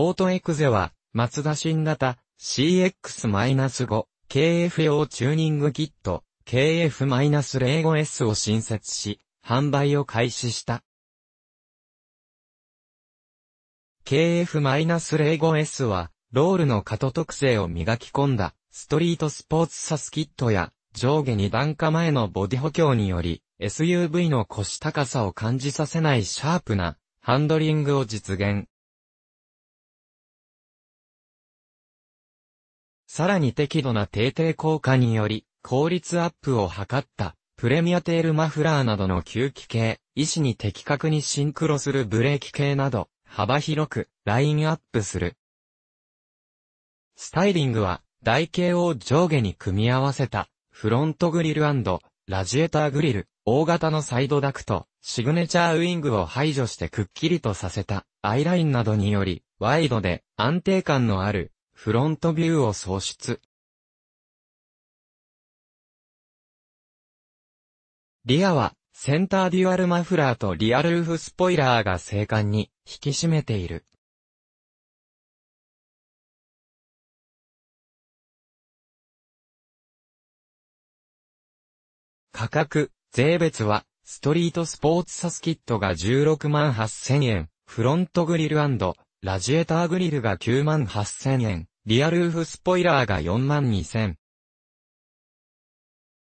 オートエクゼは、マツダ新型 CX-5 KF 用チューニングキット KF-05S を新設し、販売を開始した。KF-05S は、ロールの過渡特性を磨き込んだ、ストリートスポーツサスキットや、上下2段下前のボディ補強により、SUV の腰高さを感じさせないシャープな、ハンドリングを実現。さらに適度な低抵抗果により、効率アップを図った、プレミアテールマフラーなどの吸気系、医師に的確にシンクロするブレーキ系など、幅広く、ラインアップする。スタイリングは、台形を上下に組み合わせた、フロントグリルラジエーターグリル、大型のサイドダクト、シグネチャーウィングを排除してくっきりとさせた、アイラインなどにより、ワイドで安定感のあるフロントビューを創出。リアは、センターデュアルマフラーとリアルーフスポイラーが精悍に引き締めている。価格、税別は、ストリートスポーツサスキットが16万8000円、フロントグリルラジエーターグリルが9万8000円、リアルーフスポイラーが4万2000。